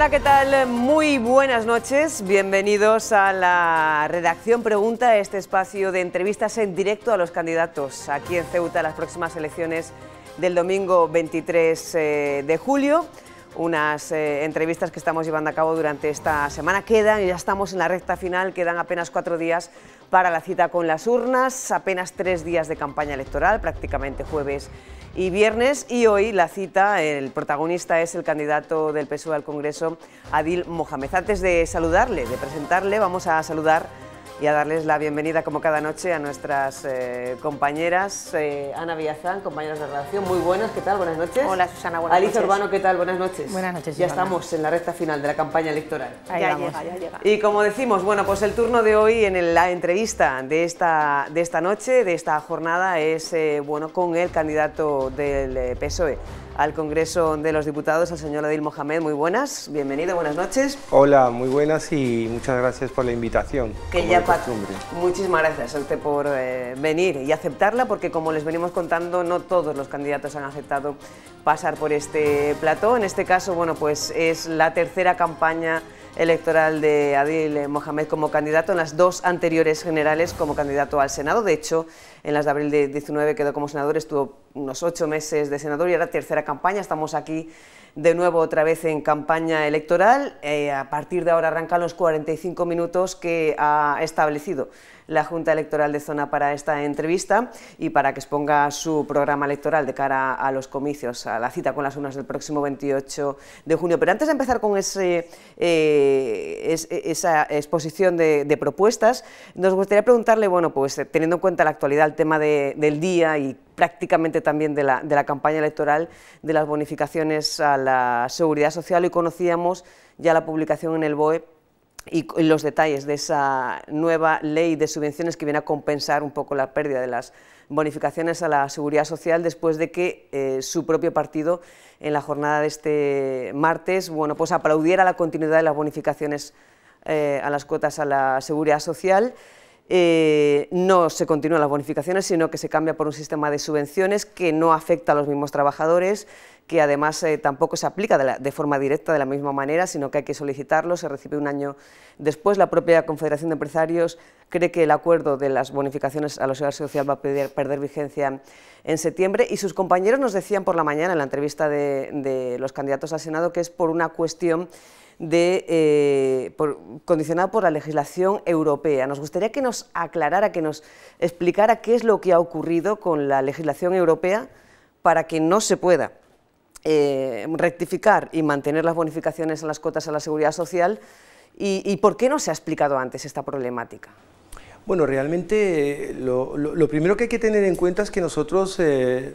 Hola, ¿qué tal? Muy buenas noches. Bienvenidos a la redacción Pregunta, este espacio de entrevistas en directo a los candidatos aquí en Ceuta las próximas elecciones del domingo 23 eh, de julio unas eh, entrevistas que estamos llevando a cabo durante esta semana. Quedan, ya estamos en la recta final, quedan apenas cuatro días para la cita con las urnas, apenas tres días de campaña electoral, prácticamente jueves y viernes, y hoy la cita, el protagonista es el candidato del PSOE al Congreso, Adil Mohamed. Antes de saludarle, de presentarle, vamos a saludar y a darles la bienvenida como cada noche a nuestras eh, compañeras eh, Ana Villazán, compañeras de redacción, muy buenas, ¿qué tal? Buenas noches. Hola Susana, buenas Alicia Urbano, ¿qué tal? Buenas noches. Buenas noches. Ya estamos en la recta final de la campaña electoral. ya llega, ya llega. Y como decimos, bueno, pues el turno de hoy en la entrevista de esta, de esta noche, de esta jornada, es eh, bueno con el candidato del PSOE al Congreso de los Diputados, al señor Adil Mohamed. Muy buenas, bienvenido, buenas noches. Hola, muy buenas y muchas gracias por la invitación. Que ya Muchísimas gracias a usted por eh, venir y aceptarla, porque como les venimos contando, no todos los candidatos han aceptado pasar por este plató. En este caso, bueno, pues es la tercera campaña electoral de Adil eh, Mohamed como candidato en las dos anteriores generales como candidato al Senado. De hecho, en las de abril de 19 quedó como senador, estuvo unos ocho meses de senador y era tercera campaña. Estamos aquí de nuevo otra vez en campaña electoral. Eh, a partir de ahora arrancan los 45 minutos que ha establecido la Junta Electoral de Zona para esta entrevista y para que exponga su programa electoral de cara a los comicios, a la cita con las urnas del próximo 28 de junio. Pero antes de empezar con ese, eh, esa exposición de, propuestas, nos gustaría preguntarle, bueno, pues teniendo en cuenta la actualidad, el tema del día y prácticamente también de la, de la, campaña electoral de las bonificaciones a la seguridad social. y conocíamos ya la publicación en el BOE y los detalles de esa nueva ley de subvenciones que viene a compensar un poco la pérdida de las bonificaciones a la seguridad social después de que eh, su propio partido en la jornada de este martes pues aplaudiera la continuidad de las bonificaciones eh, a las cuotas a la seguridad social. Eh, no se continúan las bonificaciones, sino que se cambia por un sistema de subvenciones que no afecta a los mismos trabajadores, que además eh, tampoco se aplica de, forma directa de la misma manera, sino que hay que solicitarlo, se recibe un año después. La propia Confederación de Empresarios cree que el acuerdo de las bonificaciones a la seguridad social va a perder, vigencia en septiembre y sus compañeros nos decían por la mañana en la entrevista de, los candidatos al Senado que es por una cuestión de, eh, condicionada por la legislación europea. Nos gustaría que nos aclarara, que nos explicara qué es lo que ha ocurrido con la legislación europea para que no se pueda eh, rectificar y mantener las bonificaciones en las cuotas a la seguridad social y, por qué no se ha explicado antes esta problemática. Bueno, realmente eh, lo, primero que hay que tener en cuenta es que nosotros, eh,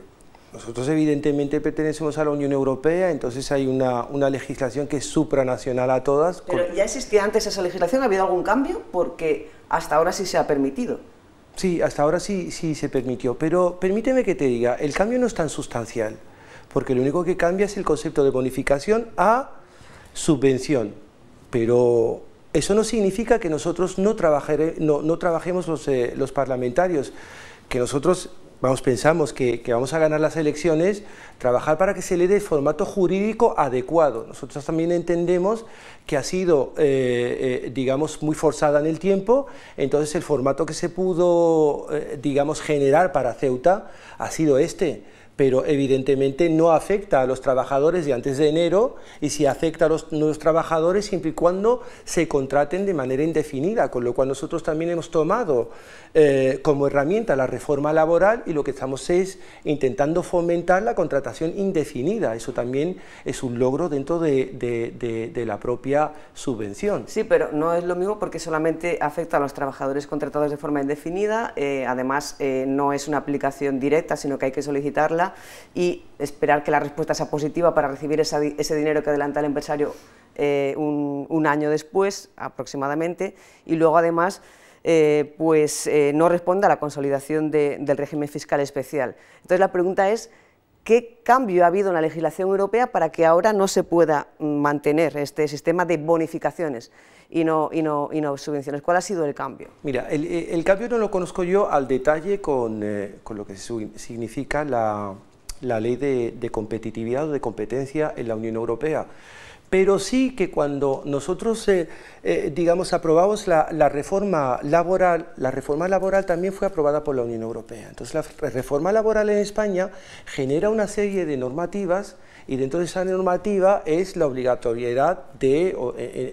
nosotros evidentemente pertenecemos a la Unión Europea, entonces hay una, legislación que es supranacional a todas. Pero ya existía antes esa legislación, ¿ha habido algún cambio? Porque hasta ahora sí se ha permitido. Sí, hasta ahora sí, sí se permitió, pero permíteme que te diga, el cambio no es tan sustancial porque lo único que cambia es el concepto de bonificación a subvención. Pero eso no significa que nosotros no, no, trabajemos eh, los, parlamentarios, que nosotros vamos, pensamos que, vamos a ganar las elecciones, trabajar para que se le dé el formato jurídico adecuado. Nosotros también entendemos que ha sido, eh, eh, digamos, muy forzada en el tiempo, entonces el formato que se pudo, digamos, generar para Ceuta ha sido este pero evidentemente no afecta a los trabajadores de antes de enero y si afecta a los nuevos trabajadores siempre y cuando se contraten de manera indefinida, con lo cual nosotros también hemos tomado eh, como herramienta la reforma laboral y lo que estamos es intentando fomentar la contratación indefinida. Eso también es un logro dentro de, la propia subvención. Sí, pero no es lo mismo porque solamente afecta a los trabajadores contratados de forma indefinida, eh, además eh, no es una aplicación directa, sino que hay que solicitarla y esperar que la respuesta sea positiva para recibir ese dinero que adelanta el empresario eh, un, año después aproximadamente y luego además eh, pues eh, no responda a la consolidación del régimen fiscal especial. Entonces la pregunta es ¿Qué cambio ha habido en la legislación europea para que ahora no se pueda mantener este sistema de bonificaciones y no, subvenciones? ¿Cuál ha sido el cambio? Mira, el, cambio no lo conozco yo al detalle con, eh, lo que significa la, ley de competitividad o de competencia en la Unión Europea pero sí que cuando nosotros, eh, eh, digamos, aprobamos la, reforma laboral, la reforma laboral también fue aprobada por la Unión Europea. Entonces, la reforma laboral en España genera una serie de normativas y dentro de esa normativa es la obligatoriedad de, e,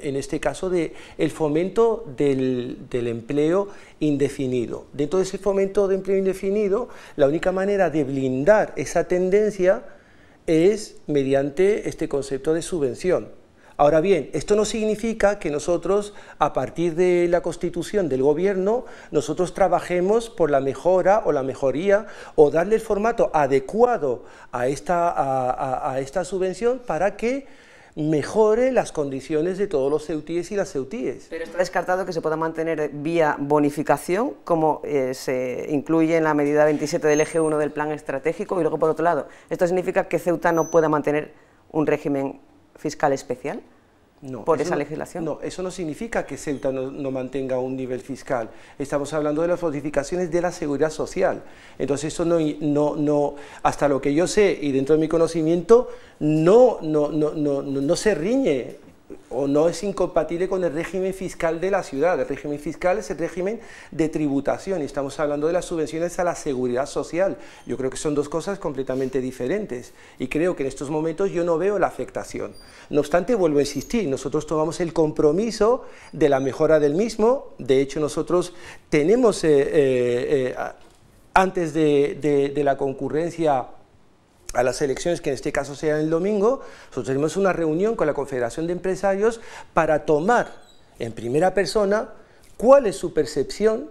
e, en este caso, de el fomento del, del empleo indefinido. Dentro de ese fomento de empleo indefinido, la única manera de blindar esa tendencia es mediante este concepto de subvención. Ahora bien, esto no significa que nosotros, a partir de la constitución del gobierno, nosotros trabajemos por la mejora o la mejoría o darle el formato adecuado a esta, a, a esta subvención para que mejore las condiciones de todos los ceutíes y las ceutíes. Pero está descartado que se pueda mantener vía bonificación, como eh, se incluye en la medida 27 del eje 1 del plan estratégico, y luego por otro lado, ¿esto significa que Ceuta no pueda mantener un régimen fiscal especial? por esa legislación. No, eso no significa que CELTA no, mantenga un nivel fiscal. Estamos hablando de las fortificaciones de la seguridad social. Entonces eso no, no, no hasta lo que yo sé y dentro de mi conocimiento, no, no, no, no se riñe o no es incompatible con el régimen fiscal de la ciudad. El régimen fiscal es el régimen de tributación y estamos hablando de las subvenciones a la seguridad social. Yo creo que son dos cosas completamente diferentes y creo que en estos momentos yo no veo la afectación. No obstante, vuelvo a insistir, nosotros tomamos el compromiso de la mejora del mismo. De hecho, nosotros tenemos, eh, eh, eh, antes de la concurrencia, a las elecciones, que en este caso sean el domingo, nosotros tenemos una reunión con la Confederación de Empresarios para tomar en primera persona cuál es su percepción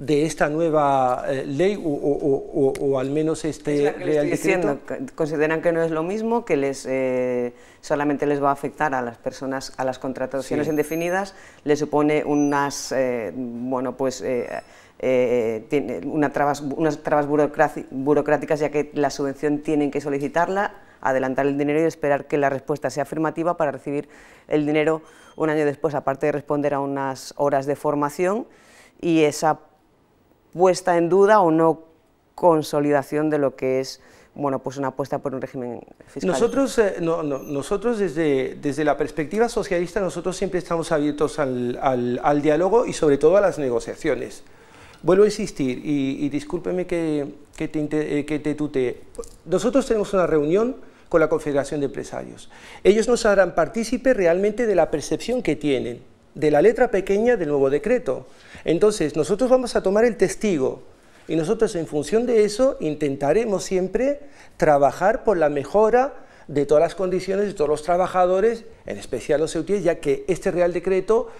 de esta nueva eh, ley o, al menos este real diciendo, consideran que no es lo mismo, que les eh, solamente les va a afectar a las personas a las contrataciones indefinidas, le supone unas eh, bueno pues tiene una trabas, unas trabas burocráticas ya que la subvención tienen que solicitarla adelantar el dinero y esperar que la respuesta sea afirmativa para recibir el dinero un año después, aparte de responder a unas horas de formación y esa puesta en duda o no consolidación de lo que es bueno, pues una apuesta por un régimen fiscal. Nosotros, eh, no, nosotros desde, desde la perspectiva socialista, nosotros siempre estamos abiertos al, al, diálogo y sobre todo a las negociaciones. Vuelvo a insistir, y, discúlpeme que, que, te, eh, que te tutee. Nosotros tenemos una reunión con la Confederación de Empresarios. Ellos nos harán partícipe realmente de la percepción que tienen de la letra pequeña del nuevo decreto. Entonces, nosotros vamos a tomar el testigo y nosotros en función de eso intentaremos siempre trabajar por la mejora de todas las condiciones de todos los trabajadores, en especial los ceutíes, ya que este Real Decreto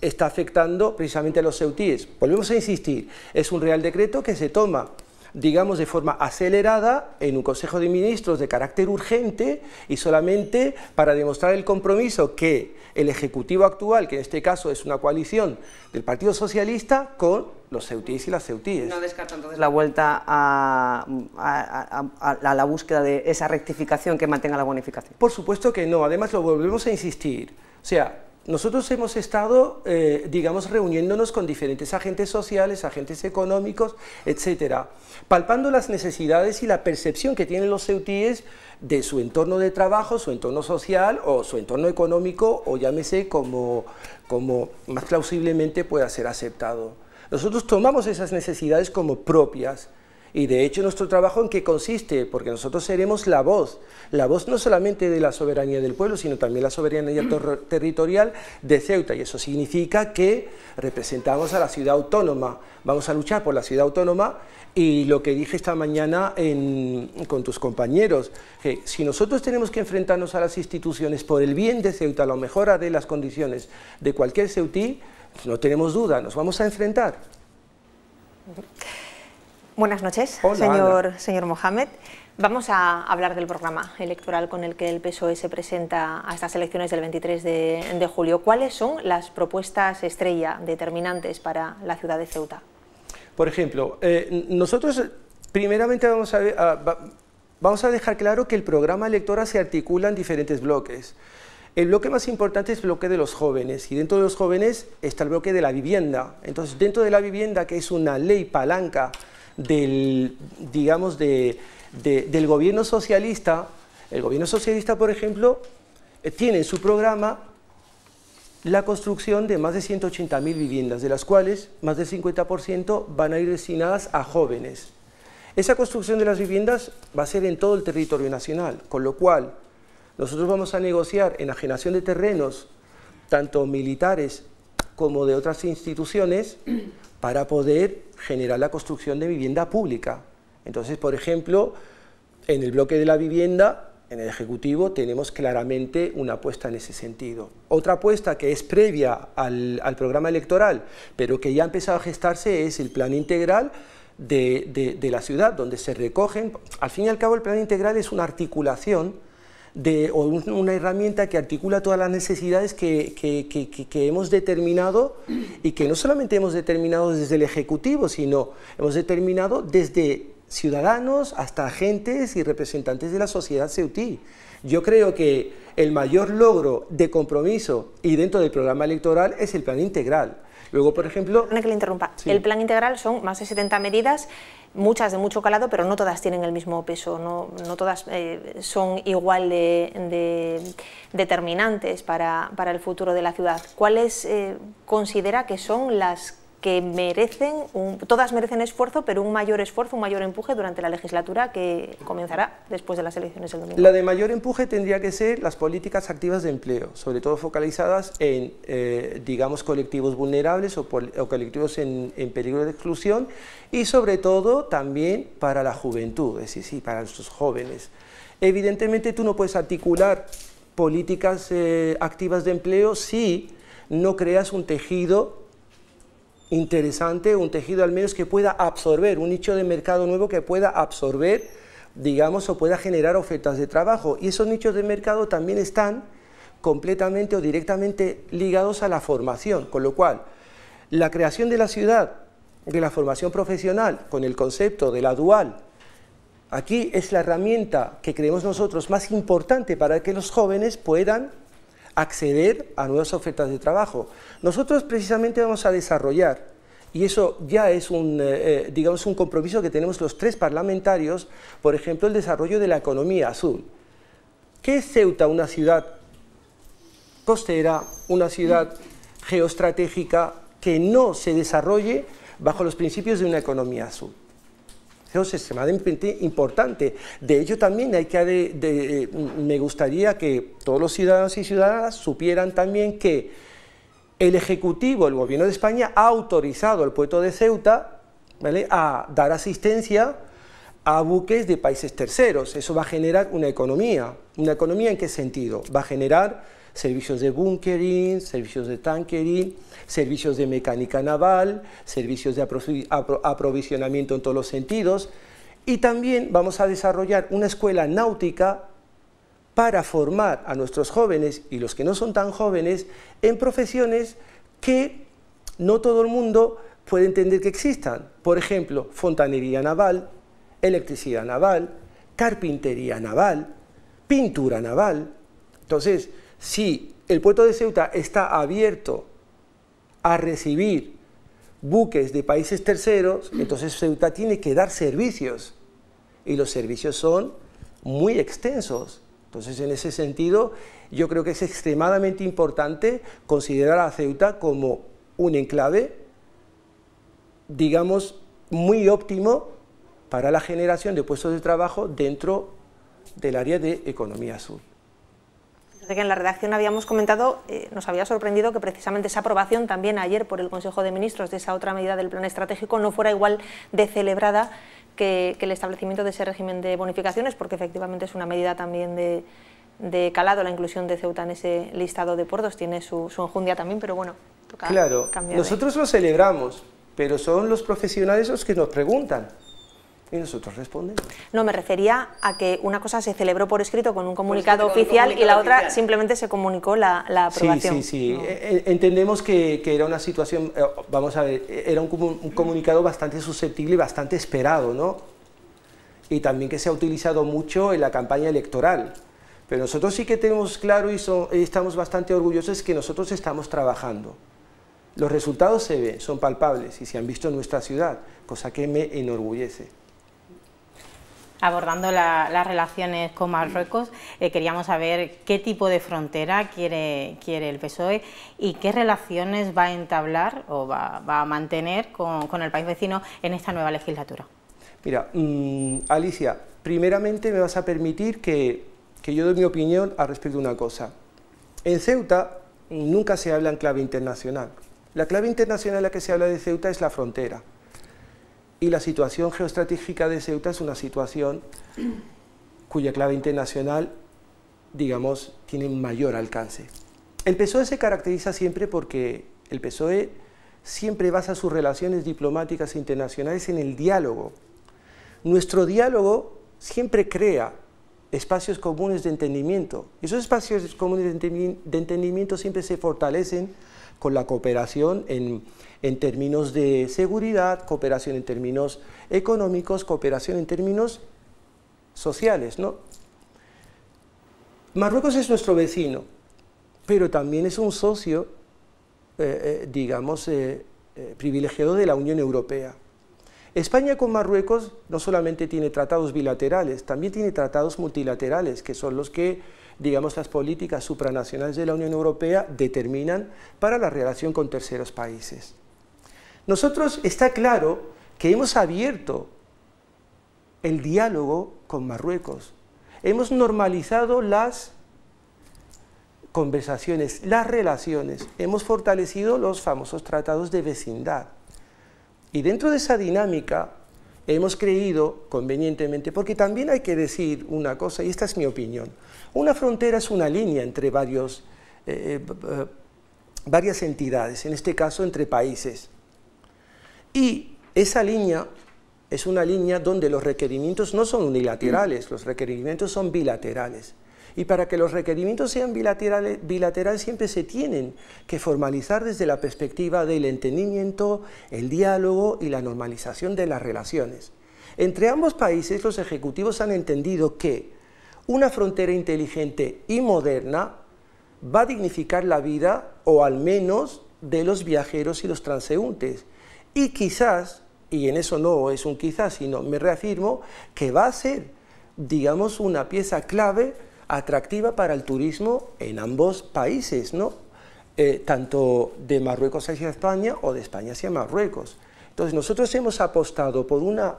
está afectando precisamente a los euties Volvemos a insistir, es un Real Decreto que se toma digamos, de forma acelerada en un Consejo de Ministros de carácter urgente y solamente para demostrar el compromiso que el Ejecutivo actual, que en este caso es una coalición del Partido Socialista, con los ceutíes y las ceutíes. No descarta entonces la vuelta a, la búsqueda de esa rectificación que mantenga la bonificación. Por supuesto que no, además lo volvemos a insistir. O sea, nosotros hemos estado, eh, digamos, reuniéndonos con diferentes agentes sociales, agentes económicos, etcétera, palpando las necesidades y la percepción que tienen los ceutíes de su entorno de trabajo, su entorno social o su entorno económico, o llámese como, como más plausiblemente pueda ser aceptado. Nosotros tomamos esas necesidades como propias y de hecho nuestro trabajo en qué consiste, porque nosotros seremos la voz, la voz no solamente de la soberanía del pueblo, sino también la soberanía territorial de Ceuta. Y eso significa que representamos a la ciudad autónoma, vamos a luchar por la ciudad autónoma y lo que dije esta mañana con tus compañeros, que si nosotros tenemos que enfrentarnos a las instituciones por el bien de Ceuta, la mejora de las condiciones de cualquier ceutí, no tenemos duda, nos vamos a enfrentar. Buenas noches, señor, señor Mohamed. Vamos a hablar del programa electoral con el que el PSOE se presenta a estas elecciones del 23 de, julio. ¿Cuáles son las propuestas estrella determinantes para la ciudad de Ceuta? Por ejemplo, eh, nosotros primeramente vamos a, vamos a dejar claro que el programa electoral se articula en diferentes bloques. El bloque más importante es el bloque de los jóvenes y dentro de los jóvenes está el bloque de la vivienda. Entonces, dentro de la vivienda, que es una ley palanca del, digamos, de, del gobierno socialista. El gobierno socialista, por ejemplo, eh, tiene en su programa la construcción de más de 180.000 viviendas, de las cuales más del 50% van a ir destinadas a jóvenes. Esa construcción de las viviendas va a ser en todo el territorio nacional, con lo cual nosotros vamos a negociar enajenación de terrenos, tanto militares como de otras instituciones, para poder generar la construcción de vivienda pública. Entonces, por ejemplo, en el bloque de la vivienda, en el Ejecutivo, tenemos claramente una apuesta en ese sentido. Otra apuesta que es previa al, programa electoral, pero que ya ha empezado a gestarse, es el plan integral de, de la ciudad, donde se recogen... Al fin y al cabo, el plan integral es una articulación o una herramienta que articula todas las necesidades que, hemos determinado y que no solamente hemos determinado desde el Ejecutivo, sino hemos determinado desde ciudadanos hasta agentes y representantes de la sociedad ceutí. Yo creo que el mayor logro de compromiso y dentro del programa electoral es el plan integral. Luego, por ejemplo... No que le interrumpa. El plan integral son más de 70 medidas muchas de mucho calado, pero no todas tienen el mismo peso, no, no todas eh, son igual de, determinantes para, para, el futuro de la ciudad. ¿Cuáles eh, considera que son las que merecen, todas merecen esfuerzo, pero un mayor esfuerzo, un mayor empuje durante la legislatura que comenzará después de las elecciones el domingo. La de mayor empuje tendría que ser las políticas activas de empleo, sobre todo focalizadas en, eh, digamos, colectivos vulnerables o, colectivos en, en, peligro de exclusión y sobre todo también para la juventud, es decir, sí, para nuestros jóvenes. Evidentemente tú no puedes articular políticas eh, activas de empleo si no creas un tejido interesante, un tejido al menos que pueda absorber, un nicho de mercado nuevo que pueda absorber, digamos, o pueda generar ofertas de trabajo. Y esos nichos de mercado también están completamente o directamente ligados a la formación, con lo cual la creación de la ciudad, de la formación profesional, con el concepto de la dual, aquí es la herramienta que creemos nosotros más importante para que los jóvenes puedan acceder a nuevas ofertas de trabajo. Nosotros precisamente vamos a desarrollar y eso ya es un, eh, eh, digamos, un compromiso que tenemos los tres parlamentarios, por ejemplo, el desarrollo de la economía azul. ¿Qué es Ceuta? Una ciudad costera, una ciudad geoestratégica que no se desarrolle bajo los principios de una economía azul. Eso es extremadamente importante. De ello también hay que, mm, me gustaría que todos los ciudadanos y ciudadanas supieran también que el Ejecutivo, el Gobierno de España, ha autorizado al puerto de Ceuta ¿vale? a dar asistencia a buques de países terceros. Eso va a generar una economía. ¿Una economía en qué sentido? Va a generar servicios de bunkering, servicios de tankering, servicios de mecánica naval, servicios de aprovisionamiento en todos los sentidos. Y también vamos a desarrollar una escuela náutica para formar a nuestros jóvenes y los que no son tan jóvenes en profesiones que no todo el mundo puede entender que existan. Por ejemplo, fontanería naval, electricidad naval, carpintería naval, pintura naval. Entonces, si el puerto de Ceuta está abierto a recibir buques de países terceros, entonces Ceuta tiene que dar servicios. Y los servicios son muy extensos. Entonces, en ese sentido, yo creo que es extremadamente importante considerar a Ceuta como un enclave, digamos, muy óptimo para la generación de puestos de trabajo dentro del área de economía sur en la redacción habíamos comentado, eh, nos había sorprendido que precisamente esa aprobación también ayer por el Consejo de Ministros de esa otra medida del plan estratégico no fuera igual de celebrada que, el establecimiento de ese régimen de bonificaciones, porque efectivamente es una medida también de, calado la inclusión de Ceuta en ese listado de puertos, tiene su, enjundia también, pero bueno, toca Claro, nosotros lo celebramos, pero son los profesionales los que nos preguntan y nosotros respondemos. No, me refería a que una cosa se celebró por escrito con un comunicado oficial y la otra simplemente se comunicó la, aprobación. Sí, sí, sí. E, e, entendemos que, era una situación, eh, vamos a ver, e, era un, comunicado bastante susceptible y bastante esperado, ¿no? Y también que se ha utilizado mucho en la campaña electoral. Pero nosotros sí que tenemos claro y, estamos bastante orgullosos que nosotros estamos trabajando. Los resultados se ven, son palpables y se han visto en nuestra ciudad, cosa que me enorgullece abordando las relaciones con Marruecos, eh, queríamos saber qué tipo de frontera quiere, el PSOE y qué relaciones va a entablar o va, a mantener con, el país vecino en esta nueva legislatura. Mira, mm, Alicia, primeramente me vas a permitir que, que yo doy mi opinión al respecto de una cosa. En Ceuta nunca se habla en clave internacional. La clave internacional en la que se habla de Ceuta es la frontera. Y la situación geoestratégica de Ceuta es una situación cuya clave internacional, digamos, tiene mayor alcance. El PSOE se caracteriza siempre porque el PSOE siempre basa sus relaciones diplomáticas e internacionales en el diálogo. Nuestro diálogo siempre crea espacios comunes de entendimiento. y Esos espacios comunes de entendimiento siempre se fortalecen con la cooperación en, términos de seguridad, cooperación en términos económicos, cooperación en términos sociales. ¿no? Marruecos es nuestro vecino, pero también es un socio, eh, eh, digamos, eh, privilegiado de la Unión Europea. España con Marruecos no solamente tiene tratados bilaterales, también tiene tratados multilaterales, que son los que, digamos, las políticas supranacionales de la Unión Europea determinan para la relación con terceros países. Nosotros está claro que hemos abierto el diálogo con Marruecos, hemos normalizado las conversaciones, las relaciones, hemos fortalecido los famosos tratados de vecindad. Y dentro de esa dinámica hemos creído convenientemente, porque también hay que decir una cosa, y esta es mi opinión, una frontera es una línea entre eh, eh, varias entidades, en este caso entre países. Y esa línea es una línea donde los requerimientos no son unilaterales, los requerimientos son bilaterales. Y para que los requerimientos sean bilaterales, siempre se tienen que formalizar desde la perspectiva del entendimiento, el diálogo y la normalización de las relaciones. Entre ambos países los ejecutivos han entendido que una frontera inteligente y moderna va a dignificar la vida, o al menos de los viajeros y los transeúntes. Y quizás, y en eso no es un quizás, sino me reafirmo, que va a ser, digamos, una pieza clave atractiva para el turismo en ambos países, ¿no? Eh, tanto de Marruecos hacia España o de España hacia Marruecos. Entonces nosotros hemos apostado por una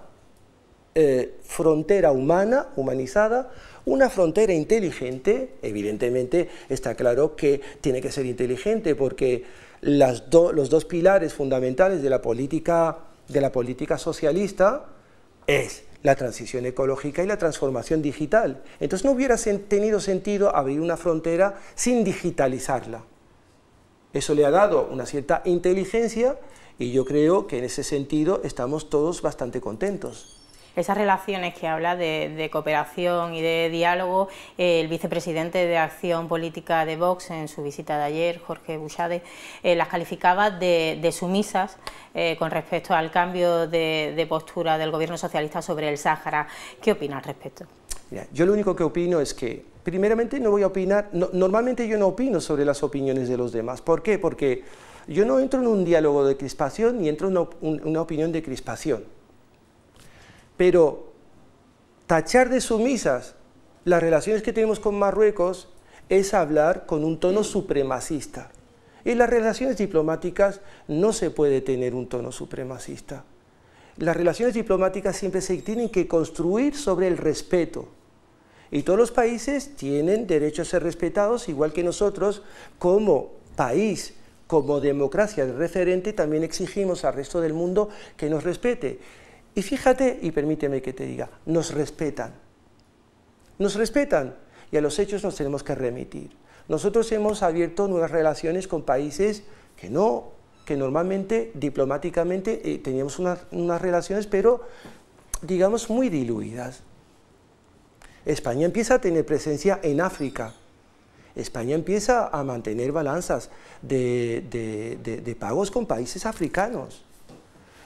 eh, frontera humana, humanizada, una frontera inteligente, evidentemente está claro que tiene que ser inteligente porque los dos pilares fundamentales de la política, de la política socialista es la transición ecológica y la transformación digital. Entonces no hubiera tenido sentido abrir una frontera sin digitalizarla. Eso le ha dado una cierta inteligencia y yo creo que en ese sentido estamos todos bastante contentos esas relaciones que habla de, cooperación y de diálogo, el vicepresidente de Acción Política de Vox, en su visita de ayer, Jorge Bouchade, eh, las calificaba de, sumisas eh, con respecto al cambio de, postura del gobierno socialista sobre el Sáhara. ¿Qué opina al respecto? yo lo único que opino es que, primeramente, no voy a opinar, normalmente yo no opino sobre las opiniones de los demás. ¿Por qué? Porque yo no entro en un diálogo de crispación ni entro en una opinión de crispación. Pero tachar de sumisas las relaciones que tenemos con Marruecos es hablar con un tono supremacista. En las relaciones diplomáticas no se puede tener un tono supremacista. Las relaciones diplomáticas siempre se tienen que construir sobre el respeto. Y todos los países tienen derecho a ser respetados, igual que nosotros, como país, como democracia referente, también exigimos al resto del mundo que nos respete. Y fíjate, y permíteme que te diga, nos respetan. Nos respetan y a los hechos nos tenemos que remitir. Nosotros hemos abierto nuevas relaciones con países que no, que normalmente diplomáticamente eh, teníamos unas, relaciones, pero digamos muy diluidas. España empieza a tener presencia en África. España empieza a mantener balanzas de pagos con países africanos.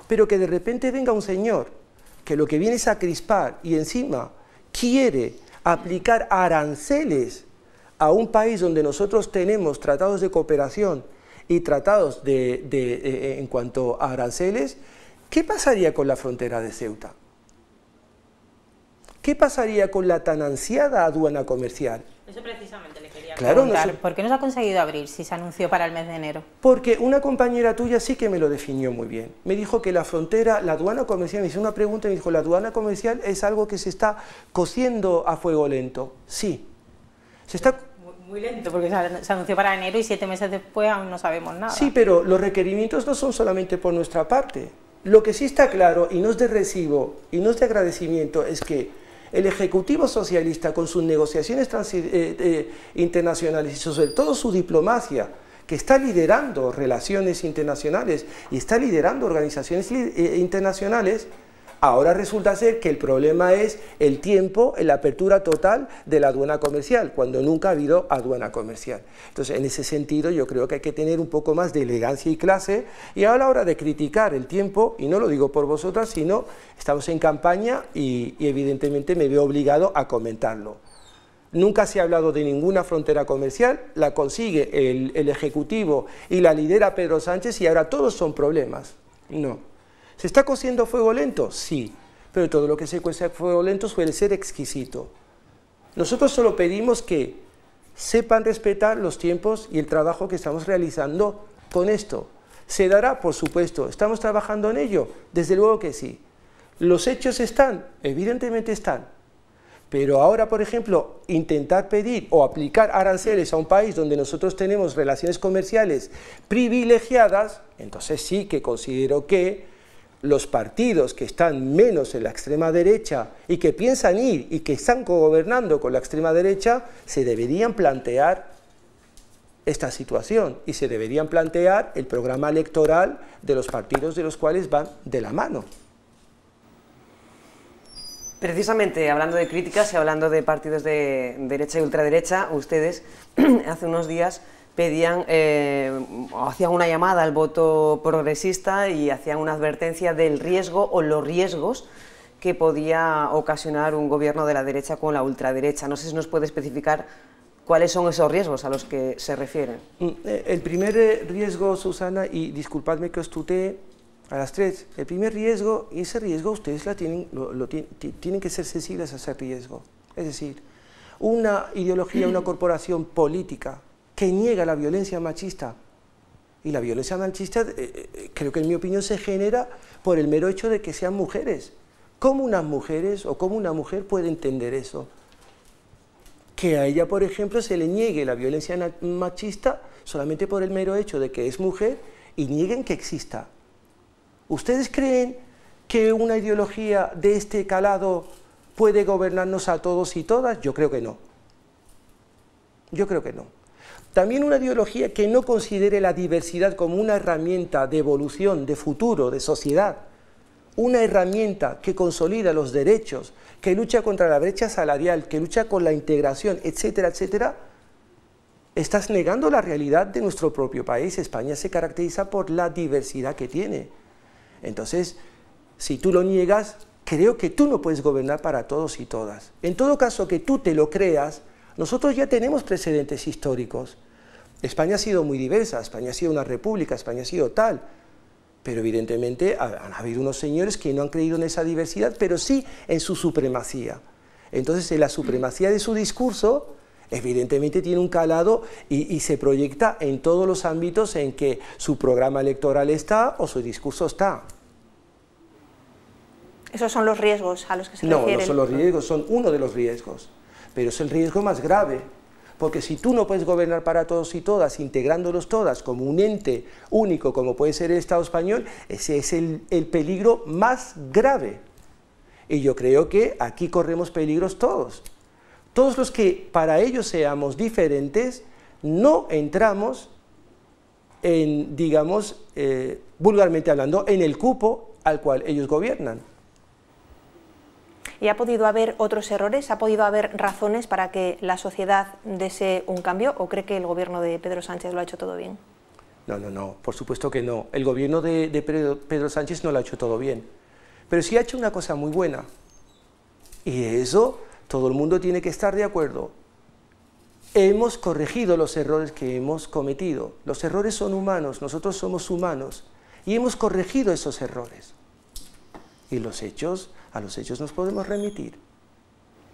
Pero que de repente venga un señor que lo que viene es a crispar y encima quiere aplicar aranceles a un país donde nosotros tenemos tratados de cooperación y tratados eh, eh, en cuanto a aranceles, ¿qué pasaría con la frontera de Ceuta? ¿Qué pasaría con la tan ansiada aduana comercial? Eso precisamente le quería preguntar. ¿Por qué no se ha conseguido abrir si se anunció para el mes de enero? Porque una compañera tuya sí que me lo definió muy bien. Me dijo que la frontera, la aduana comercial, me hizo una pregunta y me dijo, la aduana comercial es algo que se está cociendo a fuego lento. Sí. Se está... Muy lento, porque se anunció para enero y siete meses después aún no sabemos nada. Sí, pero los requerimientos no son solamente por nuestra parte. Lo que sí está claro, y no es de recibo, y no es de agradecimiento, es que el Ejecutivo Socialista con sus negociaciones eh, eh, internacionales y sobre todo su diplomacia, que está liderando relaciones internacionales y está liderando organizaciones eh, internacionales, Ahora resulta ser que el problema es el tiempo, la apertura total de la aduana comercial, cuando nunca ha habido aduana comercial. Entonces, en ese sentido, yo creo que hay que tener un poco más de elegancia y clase, y a la hora de criticar el tiempo, y no lo digo por vosotras, sino estamos en campaña y, evidentemente me veo obligado a comentarlo. Nunca se ha hablado de ninguna frontera comercial, la consigue el, el Ejecutivo y la lidera Pedro Sánchez y ahora todos son problemas. No. ¿Se está cociendo fuego lento? Sí, pero todo lo que se cuece a fuego lento suele ser exquisito. Nosotros solo pedimos que sepan respetar los tiempos y el trabajo que estamos realizando con esto. ¿Se dará? Por supuesto. ¿Estamos trabajando en ello? Desde luego que sí. ¿Los hechos están? Evidentemente están. Pero ahora, por ejemplo, intentar pedir o aplicar aranceles a un país donde nosotros tenemos relaciones comerciales privilegiadas, entonces sí que considero que los partidos que están menos en la extrema derecha y que piensan ir y que están gobernando con la extrema derecha, se deberían plantear esta situación y se deberían plantear el programa electoral de los partidos de los cuales van de la mano. Precisamente, hablando de críticas y hablando de partidos de derecha y ultraderecha, ustedes hace unos días pedían, eh, hacían una llamada al voto progresista y hacían una advertencia del riesgo o los riesgos que podía ocasionar un gobierno de la derecha con la ultraderecha. No sé si nos puede especificar cuáles son esos riesgos a los que se refieren. Mm, eh, el primer eh, riesgo, Susana, y disculpadme que os tutee a las tres, el primer riesgo, y ese riesgo ustedes la tienen, tienen que ser sensibles a ese riesgo. Es decir, una ideología, una corporación política que niega la violencia machista. Y la violencia machista, eh, eh, eh, creo que en mi opinión, se genera por el mero hecho de que sean mujeres. ¿Cómo unas mujeres o cómo una mujer puede entender eso? Que a ella, por ejemplo, se le niegue la violencia machista solamente por el mero hecho de que es mujer y nieguen que exista. ¿Ustedes creen que una ideología de este calado puede gobernarnos a todos y todas? Yo creo que no. Yo creo que no. También una ideología que no considere la diversidad como una herramienta de evolución, de futuro, de sociedad. Una herramienta que consolida los derechos, que lucha contra la brecha salarial, que lucha con la integración, etcétera, etcétera. Estás negando la realidad de nuestro propio país. España se caracteriza por la diversidad que tiene. Entonces, si tú lo niegas, creo que tú no puedes gobernar para todos y todas. En todo caso, que tú te lo creas, nosotros ya tenemos precedentes históricos. España ha sido muy diversa, España ha sido una república, España ha sido tal, pero evidentemente han habido unos señores que no han creído en esa diversidad, pero sí en su supremacía. Entonces, la supremacía de su discurso, evidentemente tiene un calado y, se proyecta en todos los ámbitos en que su programa electoral está o su discurso está. Esos son los riesgos a los que se no, No, no son los riesgos, son uno de los riesgos. Pero es el riesgo más grave, porque si tú no puedes gobernar para todos y todas, integrándolos todas como un ente único, como puede ser el Estado español, ese es el, peligro más grave. Y yo creo que aquí corremos peligros todos. Todos los que para ellos seamos diferentes, no entramos en, digamos, eh, vulgarmente hablando, en el cupo al cual ellos gobiernan y ha podido haber otros errores, ha podido haber razones para que la sociedad desee un cambio o cree que el gobierno de Pedro Sánchez lo ha hecho todo bien? No, no, no, por supuesto que no. El gobierno de, Pedro, Pedro Sánchez no lo ha hecho todo bien, pero sí ha hecho una cosa muy buena y eso todo el mundo tiene que estar de acuerdo. Hemos corregido los errores que hemos cometido. Los errores son humanos, nosotros somos humanos y hemos corregido esos errores. Y los hechos a los hechos nos podemos remitir.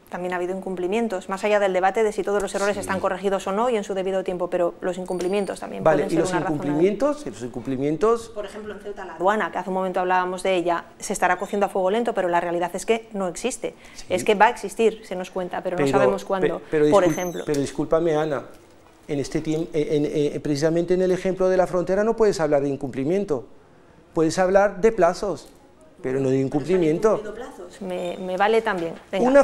También ha habido incumplimientos, más allá del debate de si todos los errores están corregidos o no y en su debido tiempo, pero los incumplimientos también vale, pueden una incumplimientos, ¿Y los incumplimientos? Por ejemplo, en Ceuta la aduana, que hace un momento hablábamos de ella, se estará cogiendo a fuego lento, pero la realidad es que no existe. Es que va a existir, se nos cuenta, pero, no sabemos cuándo, por ejemplo. Pero discúlpame, Ana, en este tiempo, eh, eh, precisamente en el ejemplo de la frontera no puedes hablar de incumplimiento, puedes hablar de plazos pero no de incumplimiento. Me, vale también.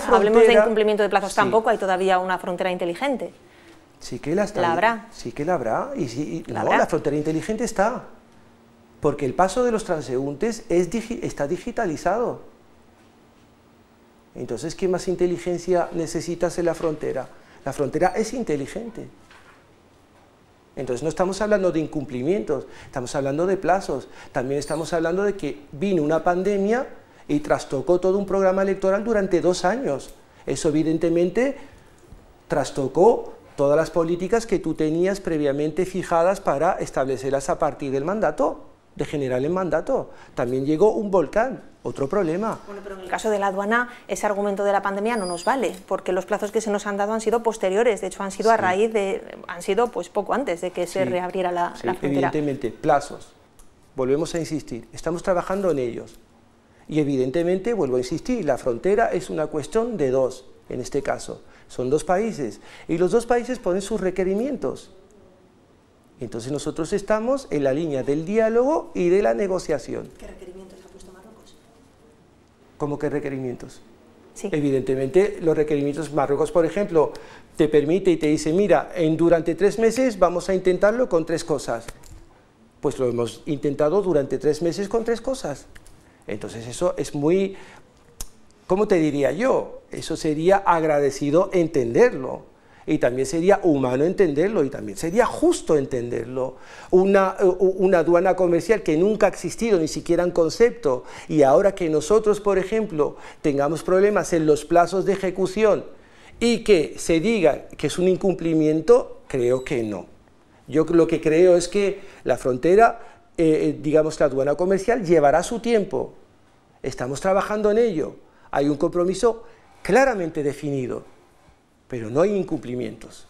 hablemos de incumplimiento de plazos. Tampoco hay todavía una frontera inteligente. Sí que la, habrá. Sí que la habrá. Y, sí, ¿La la frontera inteligente está. Porque el paso de los transeúntes es está digitalizado. Entonces, ¿qué más inteligencia necesitas en la frontera? La frontera es inteligente. Entonces no estamos hablando de incumplimientos, estamos hablando de plazos, también estamos hablando de que vino una pandemia y trastocó todo un programa electoral durante dos años. Eso evidentemente trastocó todas las políticas que tú tenías previamente fijadas para establecerlas a partir del mandato de general en mandato. También llegó un volcán, otro problema. Bueno, pero en el caso de la aduana, ese argumento de la pandemia no nos vale, porque los plazos que se nos han dado han sido posteriores, de hecho han sido a raíz de, han sido pues poco antes de que se reabriera la, la frontera. Evidentemente, plazos. Volvemos a insistir, estamos trabajando en ellos. Y evidentemente, vuelvo a insistir, la frontera es una cuestión de dos, en este caso. Son dos países. Y los dos países ponen sus requerimientos. Entonces nosotros estamos en la línea del diálogo y de la negociación. ¿Qué requerimientos ha puesto Marruecos? ¿Cómo qué requerimientos? Evidentemente, los requerimientos Marruecos, por ejemplo, te permite y te dice, mira, en, durante tres meses vamos a intentarlo con tres cosas. Pues lo hemos intentado durante tres meses con tres cosas. Entonces eso es muy, ¿cómo te diría yo? Eso sería agradecido entenderlo y también sería humano entenderlo y también sería justo entenderlo. Una, aduana comercial que nunca ha existido, ni siquiera en concepto, y ahora que nosotros, por ejemplo, tengamos problemas en los plazos de ejecución y que se diga que es un incumplimiento, creo que no. Yo lo que creo es que la frontera, eh, eh, digamos la aduana comercial, llevará su tiempo. Estamos trabajando en ello. Hay un compromiso claramente definido pero no hay incumplimientos.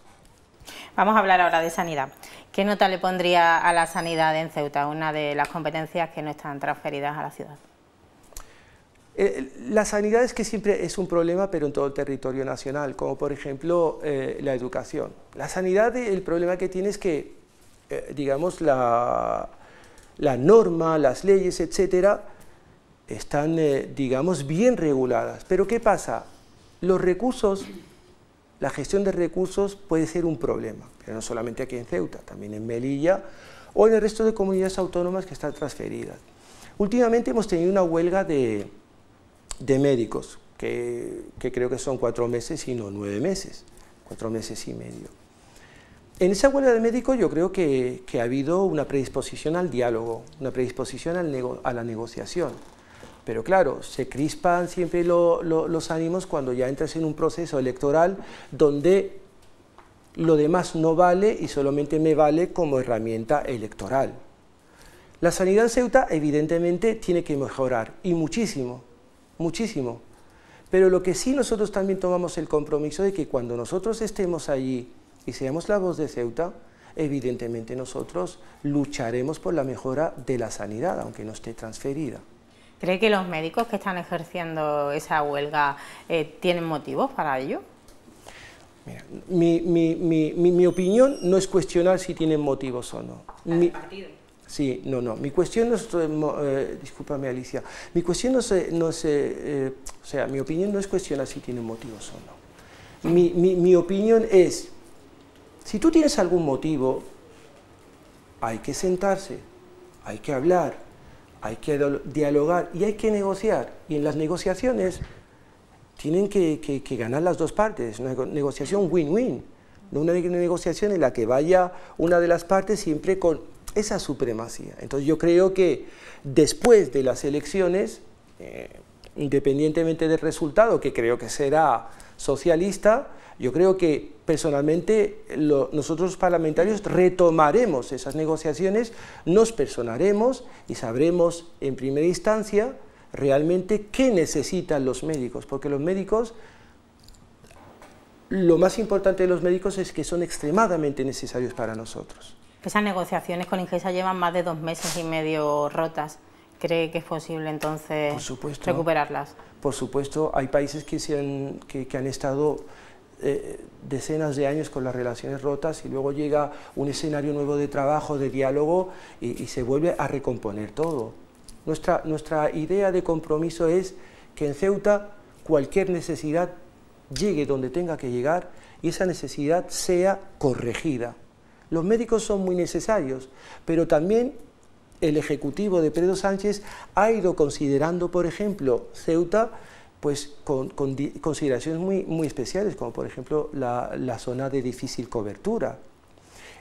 Vamos a hablar ahora de sanidad. ¿Qué nota le pondría a la sanidad en Ceuta, una de las competencias que no están transferidas a la ciudad? Eh, la sanidad es que siempre es un problema, pero en todo el territorio nacional, como por ejemplo eh, la educación. La sanidad, el problema que tiene es que, eh, digamos, la, la, norma, las leyes, etcétera, están, digamos, bien reguladas. Pero ¿qué pasa? Los recursos la gestión de recursos puede ser un problema, pero no solamente aquí en Ceuta, también en Melilla o en el resto de comunidades autónomas que están transferidas. Últimamente hemos tenido una huelga de, médicos, que, creo que son cuatro meses y no nueve meses, cuatro meses y medio. En esa huelga de médicos yo creo que, ha habido una predisposición al diálogo, una predisposición a la negociación. Pero claro, se crispan siempre los ánimos cuando ya entras en un proceso electoral donde lo demás no vale y solamente me vale como herramienta electoral. La sanidad en Ceuta evidentemente tiene que mejorar y muchísimo, muchísimo. Pero lo que sí nosotros también tomamos el compromiso de que cuando nosotros estemos allí y seamos la voz de Ceuta, evidentemente nosotros lucharemos por la mejora de la sanidad, aunque no esté transferida. ¿Cree que los médicos que están ejerciendo esa huelga eh, tienen motivos para ello? mi, opinión no es cuestionar si tienen motivos o no. Mi, partido. Sí, no, no. Mi cuestión no es, eh, eh, discúlpame Alicia, mi cuestión no se o sea, mi opinión no es cuestionar si tienen motivos o no. Mi, mi, opinión es, si tú tienes algún motivo, hay que sentarse, hay que hablar, hay que dialogar y hay que negociar. Y en las negociaciones tienen que, ganar las dos partes, una negociación win-win, no una negociación en la que vaya una de las partes siempre con esa supremacía. Entonces yo creo que después de las elecciones, eh, independientemente del resultado, que creo que será socialista, yo creo que personalmente nosotros nosotros parlamentarios retomaremos esas negociaciones, nos personaremos y sabremos en primera instancia realmente qué necesitan los médicos, porque los médicos, lo más importante de los médicos es que son extremadamente necesarios para nosotros. Esas negociaciones con Ingesa llevan más de dos meses y medio rotas. ¿Cree que es posible entonces recuperarlas? Por supuesto, hay países que han estado eh, decenas de años con las relaciones rotas y luego llega un escenario nuevo de trabajo, de diálogo y, se vuelve a recomponer todo. nuestra idea de compromiso es que en Ceuta cualquier necesidad llegue donde tenga que llegar y esa necesidad sea corregida. Los médicos son muy necesarios, pero también el Ejecutivo de Pedro Sánchez ha ido considerando, por ejemplo, Ceuta pues con, consideraciones muy, muy especiales, como por ejemplo la, zona de difícil cobertura,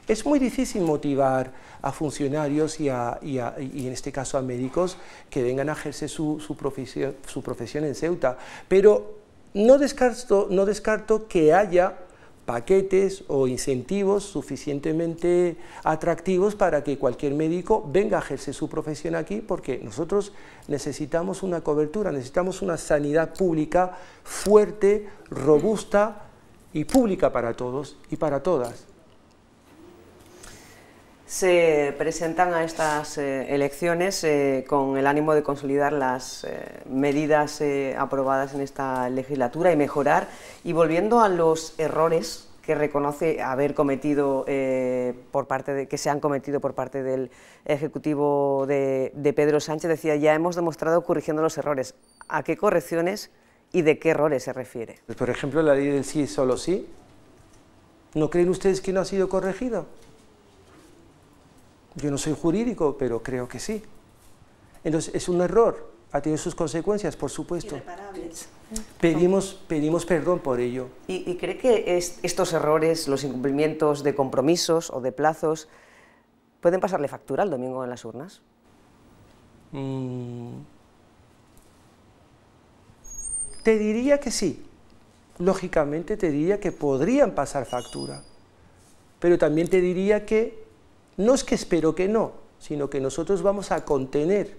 es muy difícil motivar a funcionarios y, en este caso a médicos que vengan a ejercer su, profesión, su profesión, en Ceuta, pero no no descarto que haya paquetes o incentivos suficientemente atractivos para que cualquier médico venga a ejercer su profesión aquí, porque nosotros necesitamos una cobertura, necesitamos una sanidad pública fuerte, robusta y pública para todos y para todas se presentan a estas eh, elecciones eh, con el ánimo de consolidar las eh, medidas aprobadas en esta legislatura y mejorar. Y volviendo a los errores que reconoce haber cometido que se han cometido por parte del ejecutivo de, Pedro Sánchez, decía ya hemos demostrado corrigiendo los errores. ¿A qué correcciones y de qué errores se refiere? Pues, por ejemplo, la ley del sí solo sí. ¿No creen ustedes que no ha sido corregido? Yo no soy jurídico, pero creo que sí. Entonces, es un error, ha tenido sus consecuencias, por supuesto. Pedimos, perdón por ello. ¿Y, cree que estos errores, los incumplimientos de compromisos o de plazos, pueden pasarle factura el domingo en las urnas? Mm. Te diría que sí. Lógicamente te diría que podrían pasar factura. Pero también te diría que no es que espero que no, sino que nosotros vamos a contener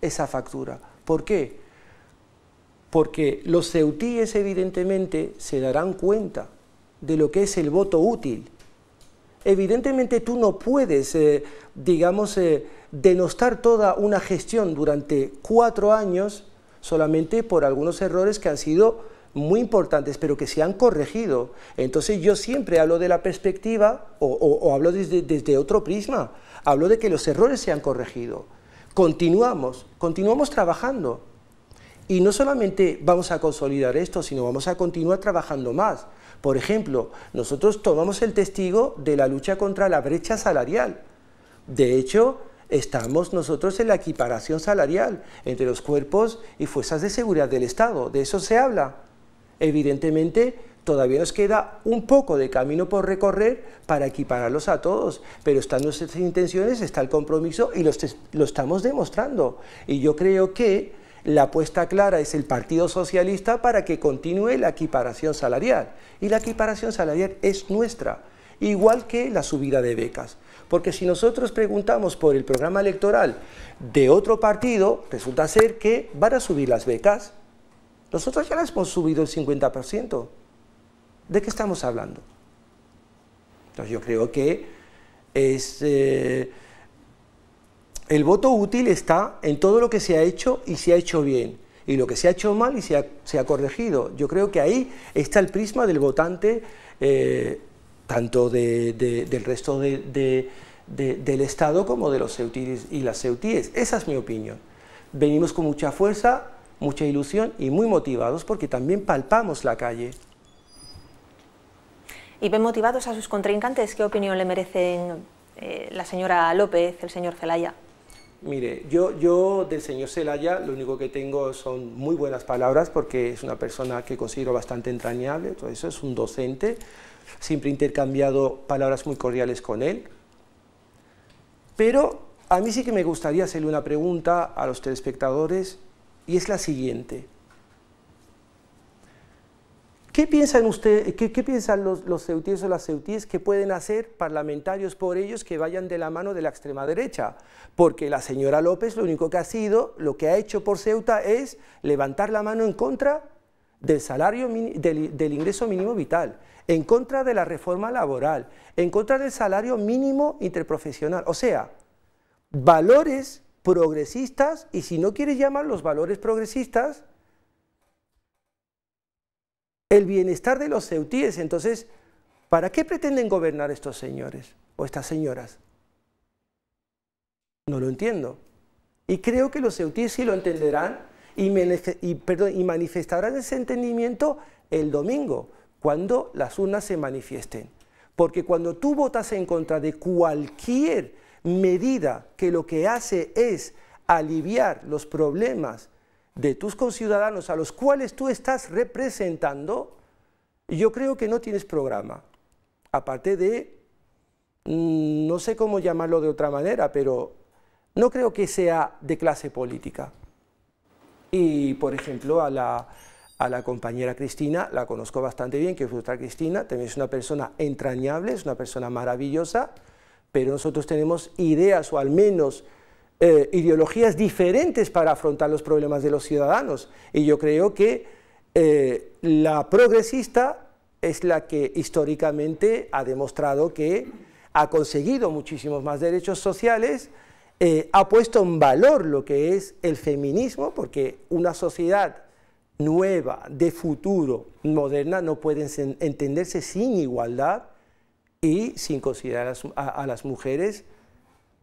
esa factura. ¿Por qué? Porque los ceutíes evidentemente se darán cuenta de lo que es el voto útil. Evidentemente tú no puedes, eh, digamos, eh, denostar toda una gestión durante cuatro años solamente por algunos errores que han sido muy importantes, pero que se han corregido. Entonces yo siempre hablo de la perspectiva o, hablo desde otro prisma, hablo de que los errores se han corregido. Continuamos, continuamos trabajando. Y no solamente vamos a consolidar esto, sino vamos a continuar trabajando más. Por ejemplo, nosotros tomamos el testigo de la lucha contra la brecha salarial. De hecho, estamos nosotros en la equiparación salarial entre los cuerpos y fuerzas de seguridad del Estado. De eso se habla. Evidentemente, todavía nos queda un poco de camino por recorrer para equipararlos a todos, pero están nuestras intenciones, está el compromiso y lo estamos demostrando. Y yo creo que la apuesta clara es el Partido Socialista para que continúe la equiparación salarial. Y la equiparación salarial es nuestra, igual que la subida de becas. Porque si nosotros preguntamos por el programa electoral de otro partido, resulta ser que van a subir las becas, nosotros ya les hemos subido el 50%. ¿De qué estamos hablando? Entonces yo creo que es, este, el voto útil está en todo lo que se ha hecho y se ha hecho bien, y lo que se ha hecho mal y se ha, corregido. Yo creo que ahí está el prisma del votante, eh, tanto del resto del Estado como de los ceutíes y las ceutíes. Esa es mi opinión. Venimos con mucha fuerza, mucha ilusión y muy motivados porque también palpamos la calle. Y ven motivados a sus contrincantes, ¿qué opinión le merecen eh, la señora López, el señor Celaya? Mire, yo, yo del señor Celaya lo único que tengo son muy buenas palabras porque es una persona que considero bastante entrañable, todo eso es un docente, siempre he intercambiado palabras muy cordiales con él, pero a mí sí que me gustaría hacerle una pregunta a los telespectadores y es la siguiente. ¿Qué piensan, ustedes? qué, piensan los, los, ceutíes o las ceutíes que pueden hacer parlamentarios por ellos que vayan de la mano de la extrema derecha? Porque la señora López lo único que ha sido, lo que ha hecho por Ceuta es levantar la mano en contra del salario del ingreso mínimo vital, en contra de la reforma laboral, en contra del salario mínimo interprofesional. O sea, valores progresistas, y si no quieres llamar los valores progresistas, el bienestar de los ceutíes. Entonces, ¿para qué pretenden gobernar estos señores o estas señoras? No lo entiendo. Y creo que los ceutíes sí lo entenderán y, y manifestarán ese entendimiento el domingo, cuando las urnas se manifiesten. Porque cuando tú votas en contra de cualquier medida que lo que hace es aliviar los problemas de tus conciudadanos a los cuales tú estás representando, yo creo que no tienes programa. Aparte de, mm, no sé cómo llamarlo de otra manera, pero no creo que sea de clase política. Y, por ejemplo, a la, compañera Cristina, la conozco bastante bien, que es otra Cristina, también es una persona entrañable, es una persona maravillosa, pero nosotros tenemos ideas o al menos eh, ideologías diferentes para afrontar los problemas de los ciudadanos. Y yo creo que eh, la progresista es la que históricamente ha demostrado que ha conseguido muchísimos más derechos sociales, eh, ha puesto en valor lo que es el feminismo, porque una sociedad nueva, de futuro, moderna, no puede entenderse sin igualdad, y sin considerar a, las mujeres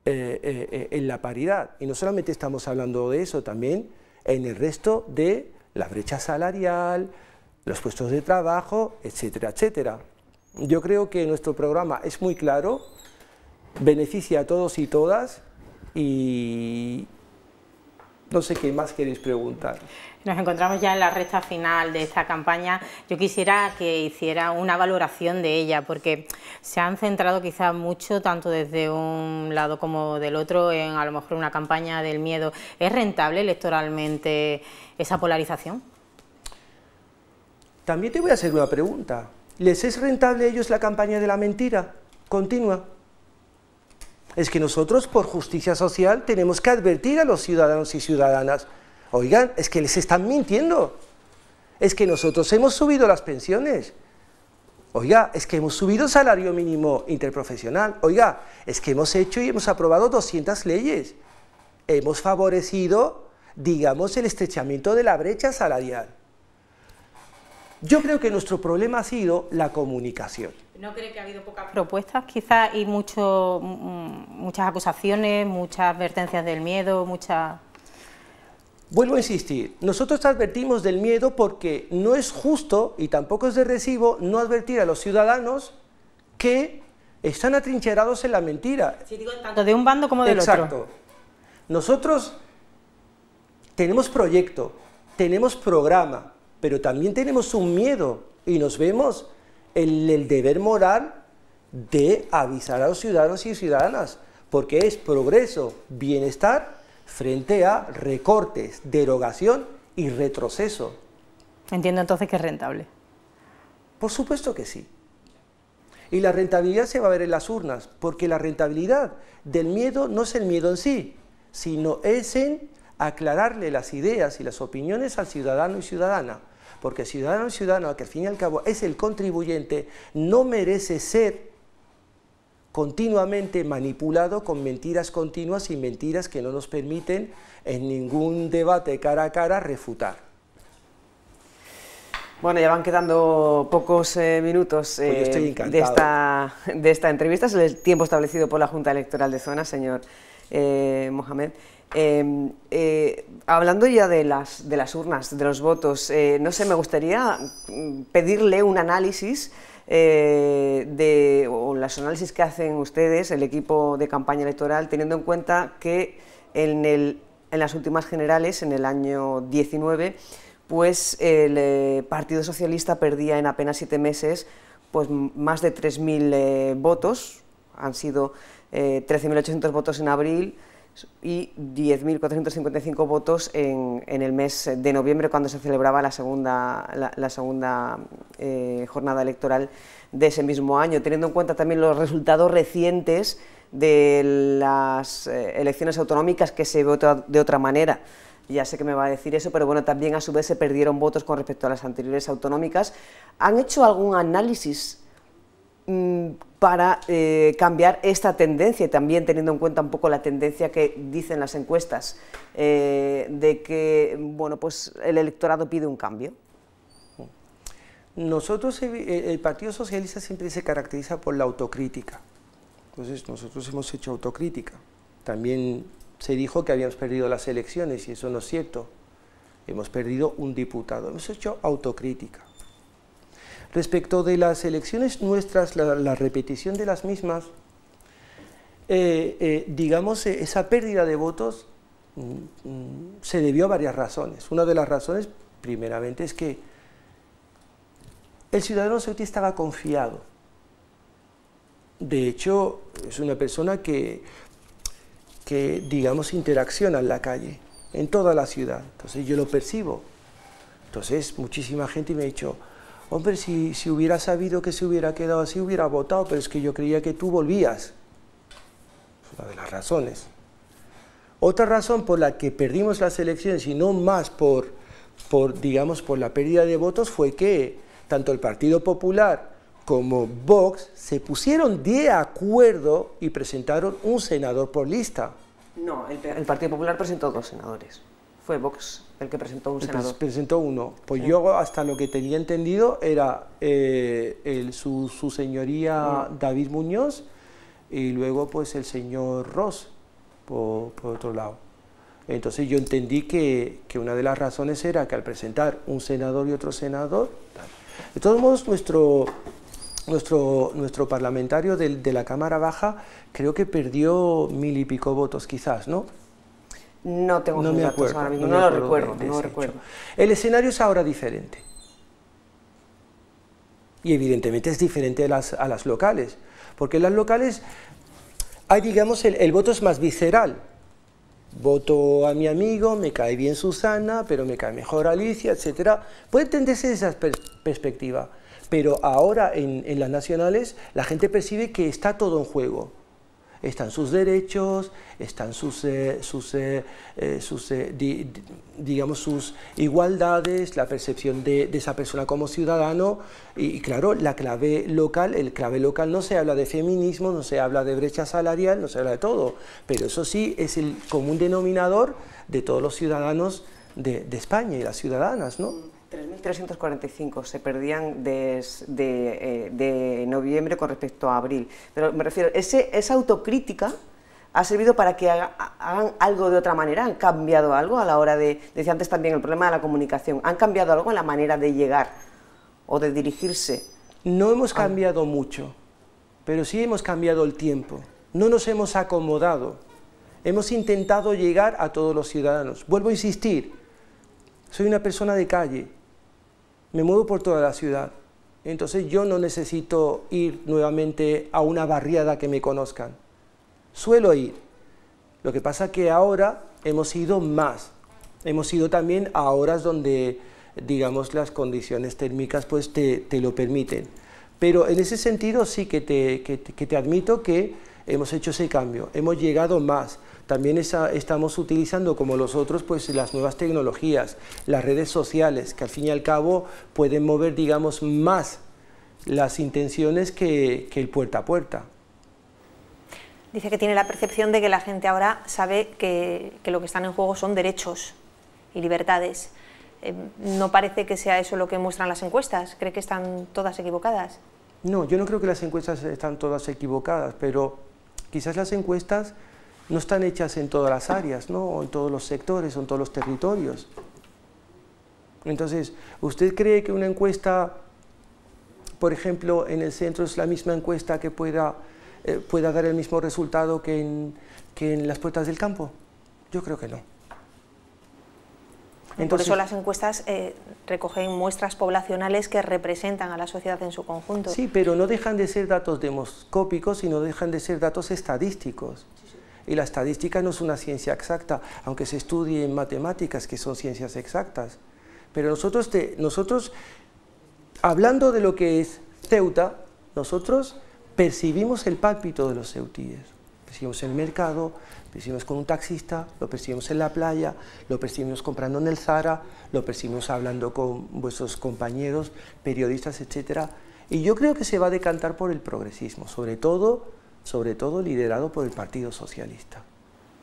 eh, eh, eh, en la paridad. Y no solamente estamos hablando de eso, también en el resto de la brecha salarial, los puestos de trabajo, etcétera, etcétera. Yo creo que nuestro programa es muy claro, beneficia a todos y todas y no sé qué más queréis preguntar. Nos encontramos ya en la recta final de esta campaña. Yo quisiera que hiciera una valoración de ella, porque se han centrado quizás mucho, tanto desde un lado como del otro, en a lo mejor una campaña del miedo. ¿Es rentable electoralmente esa polarización? También te voy a hacer una pregunta. ¿Les es rentable a ellos la campaña de la mentira continua? Es que nosotros, por justicia social, tenemos que advertir a los ciudadanos y ciudadanas Oigan, es que les están mintiendo. Es que nosotros hemos subido las pensiones. Oiga, es que hemos subido el salario mínimo interprofesional. Oiga, es que hemos hecho y hemos aprobado 200 leyes. Hemos favorecido, digamos, el estrechamiento de la brecha salarial. Yo creo que nuestro problema ha sido la comunicación. ¿No cree que ha habido pocas propuestas quizás y mucho, mm, mm, muchas acusaciones, muchas advertencias del miedo, muchas... Vuelvo a insistir, nosotros advertimos del miedo porque no es justo y tampoco es de recibo no advertir a los ciudadanos que están atrincherados en la mentira. Sí, digo, tanto de un bando como del otro. Exacto. Nosotros tenemos proyecto, tenemos programa, pero también tenemos un miedo y nos vemos en el deber moral de avisar a los ciudadanos y ciudadanas, porque es progreso, bienestar frente a recortes, derogación y retroceso. Entiendo entonces que es rentable. Por supuesto que sí. Y la rentabilidad se va a ver en las urnas, porque la rentabilidad del miedo no es el miedo en sí, sino es en aclararle las ideas y las opiniones al ciudadano y ciudadana. Porque ciudadano y ciudadana, que al fin y al cabo es el contribuyente, no merece ser continuamente manipulado con mentiras continuas y mentiras que no nos permiten en ningún debate cara a cara refutar. Bueno, ya van quedando pocos eh, minutos pues eh, de, esta, de esta entrevista. Es el tiempo establecido por la Junta Electoral de Zona, señor eh, Mohamed. Em, hablando ya de las, de las urnas, de los votos, no sé, me gustaría mm, pedirle un análisis eh, de, o los análisis que hacen ustedes, el equipo de campaña electoral, teniendo en cuenta que en, el, en las últimas generales, en el año 19, pues el eh, Partido Socialista perdía en apenas siete meses pues más de 3.000 eh, votos, han sido 13.800 votos en abril, y 10.455 votos en, el mes de noviembre, cuando se celebraba la segunda, la, segunda eh, jornada electoral de ese mismo año, teniendo en cuenta también los resultados recientes de las eh, elecciones autonómicas que se votó de otra manera ya sé que me va a decir eso, pero bueno, también a su vez se perdieron votos con respecto a las anteriores autonómicas. ¿Han hecho algún análisis mm, para eh, cambiar esta tendencia también teniendo en cuenta un poco la tendencia que dicen las encuestas eh, de que bueno, pues el electorado pide un cambio? Nosotros, el Partido Socialista siempre se caracteriza por la autocrítica. Entonces nosotros hemos hecho autocrítica. También se dijo que habíamos perdido las elecciones y eso no es cierto. Hemos perdido un diputado. Hemos hecho autocrítica. Respecto de las elecciones nuestras, la, repetición de las mismas, eh, eh, digamos, eh, esa pérdida de votos mm, mm, se debió a varias razones. Una de las razones, primeramente, es que el ciudadano Ceutí estaba confiado. De hecho, es una persona que, que, digamos, interacciona en la calle, en toda la ciudad. Entonces yo lo percibo. Entonces muchísima gente me ha dicho, hombre, si, hubiera sabido que se hubiera quedado así, hubiera votado, pero es que yo creía que tú volvías. Es una de las razones. Otra razón por la que perdimos las elecciones y no más por, digamos, por la pérdida de votos fue que tanto el Partido Popular como Vox se pusieron de acuerdo y presentaron un senador por lista. No, el Partido Popular presentó dos senadores fue Vox el que presentó un senador. presentó uno. Pues yo hasta lo que tenía entendido era eh, su, señoría David Muñoz y luego pues el señor Ross, por, otro lado. Entonces yo entendí que, una de las razones era que al presentar un senador y otro senador, de todos modos nuestro, nuestro, nuestro parlamentario de la Cámara Baja creo que perdió mil y pico votos quizás, ¿no? No tengo no mismo, no, lo recuerdo, no recuerdo. El escenario es ahora diferente. Y evidentemente es diferente a las, locales, porque en las locales hay, digamos, el, voto es más visceral. Voto a mi amigo, me cae bien Susana, pero me cae mejor Alicia, etc. Puede entenderse esa perspectiva, pero ahora en las nacionales la gente percibe que está todo en juego están sus derechos, están sus, eh, sus, eh, eh, digamos, sus igualdades, la percepción de, esa persona como ciudadano y, claro, la clave local, el clave local no se habla de feminismo, no se habla de brecha salarial, no se habla de todo, pero eso sí es el común denominador de todos los ciudadanos de, de España y las ciudadanas, ¿no? 3.345 se perdían eh, de, noviembre con respecto a abril. Pero me refiero, esa autocrítica ha servido para que hagan algo de otra manera, han cambiado algo a la hora de, decía antes también el problema de la comunicación, han cambiado algo en la manera de llegar o de dirigirse. No hemos cambiado mucho, pero sí hemos cambiado el tiempo, no nos hemos acomodado, hemos intentado llegar a todos los ciudadanos. Vuelvo a insistir, soy una persona de calle, me muevo por toda la ciudad. Entonces yo no necesito ir nuevamente a una barriada que me conozcan. Suelo ir. Lo que pasa que ahora hemos ido más. Hemos ido también a horas donde, digamos, las condiciones térmicas pues te, lo permiten. Pero en ese sentido sí que te, que te admito que hemos hecho ese cambio. Hemos llegado más. También estamos utilizando, como los otros, pues las nuevas tecnologías, las redes sociales, que al fin y al cabo pueden mover, digamos, más las intenciones que, el puerta a puerta. Dice que tiene la percepción de que la gente ahora sabe que, lo que están en juego son derechos y libertades. Em, no parece que sea eso lo que muestran las encuestas. ¿Cree que están todas equivocadas? No, yo no creo que las encuestas están todas equivocadas, pero quizás las encuestas no están hechas en todas las áreas, ¿no? en todos los sectores, en todos los territorios. Entonces, ¿usted cree que una encuesta, por ejemplo, en el centro es la misma encuesta que pueda, eh, dar el mismo resultado que en, las puertas del campo? Yo creo que no. Entonces, por eso las encuestas eh, recogen muestras poblacionales que representan a la sociedad en su conjunto. Sí, pero no dejan de ser datos demoscópicos y no dejan de ser datos estadísticos. Y la estadística no es una ciencia exacta, aunque se estudie en matemáticas, que son ciencias exactas. Pero nosotros, nosotros hablando de lo que es Ceuta, nosotros percibimos el pálpito de los ceutíes. Percibimos en el mercado, percibimos con un taxista, lo percibimos en la playa, lo percibimos comprando en el Zara, lo percibimos hablando con vuestros compañeros, periodistas, etc. Y yo creo que se va a decantar por el progresismo, sobre todo sobre todo liderado por el Partido Socialista.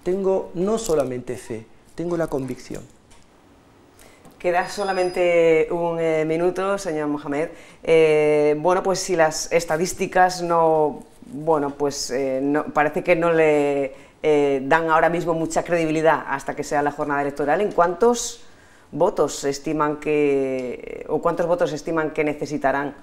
Tengo no solamente fe, tengo la convicción. Queda solamente un eh, minuto, señor Mohamed. Eh, bueno, pues si las estadísticas no, bueno, pues eh, parece que no le dan ahora mismo mucha credibilidad hasta que sea la jornada electoral. ¿En cuántos votos estiman que o cuántos votos estiman que necesitarán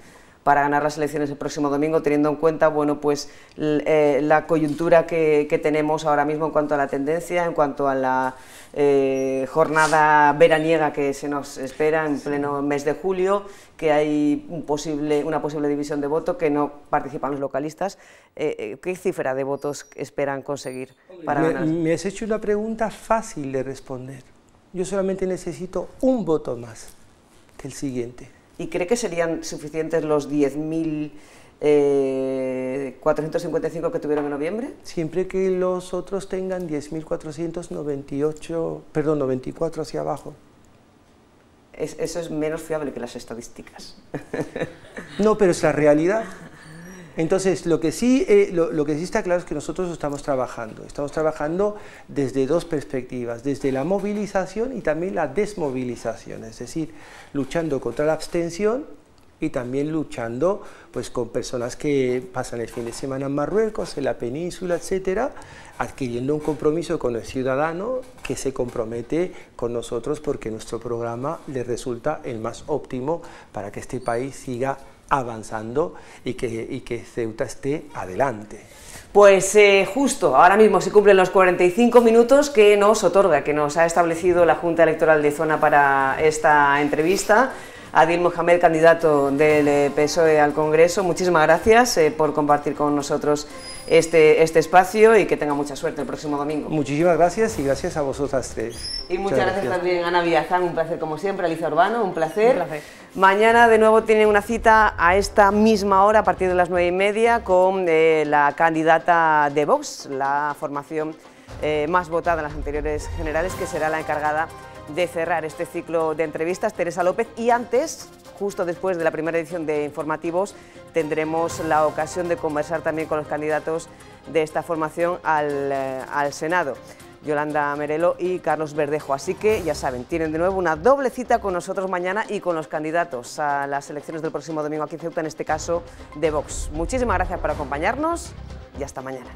para ganar las elecciones el próximo domingo, teniendo en cuenta bueno, pues, eh, la coyuntura que, tenemos ahora mismo en cuanto a la tendencia, en cuanto a la eh, jornada veraniega que se nos espera en pleno mes de julio, que hay una posible división de voto, que no participan los localistas. Eh, ¿Qué cifra de votos esperan conseguir para me, ganar? Me has hecho una pregunta fácil de responder. Yo solamente necesito un voto más que el siguiente. ¿Y cree que serían suficientes los 10.455 455 eh, que tuvieron en noviembre? Siempre que los otros tengan 10.498, perdón, 94 hacia abajo. eso es menos fiable que las estadísticas. no, pero es la realidad. Entonces, lo que, sí, eh, lo, que sí está claro es que nosotros estamos trabajando. Estamos trabajando desde dos perspectivas, desde la movilización y también la desmovilización, es decir, luchando contra la abstención y también luchando pues, con personas que pasan el fin de semana en Marruecos, en la península, etcétera, adquiriendo un compromiso con el ciudadano que se compromete con nosotros porque nuestro programa le resulta el más óptimo para que este país siga avanzando y que, Ceuta esté adelante. Pues eh, justo, ahora mismo se cumplen los 45 minutos que nos otorga, que nos ha establecido la Junta Electoral de Zona para esta entrevista. Adil Mohamed, candidato del eh, PSOE al Congreso, muchísimas gracias eh, por compartir con nosotros este, este espacio y que tenga mucha suerte el próximo domingo. Muchísimas gracias y gracias a vosotras tres. Y muchas, gracias, también a Ana Villazán, un placer como siempre, Alicia Urbano, un placer. Un placer. Mañana de nuevo tienen una cita a esta misma hora, a partir de las nueve y media, con eh, la candidata de Vox, la formación eh, más votada en las anteriores generales, que será la encargada de cerrar este ciclo de entrevistas, Teresa López. Y antes, justo después de la primera edición de informativos, tendremos la ocasión de conversar también con los candidatos de esta formación al eh, Senado. Yolanda Merelo y Carlos Verdejo. Así que ya saben, tienen de nuevo una doble cita con nosotros mañana y con los candidatos a las elecciones del próximo domingo aquí en Ceuta, en este caso de Vox. Muchísimas gracias por acompañarnos y hasta mañana.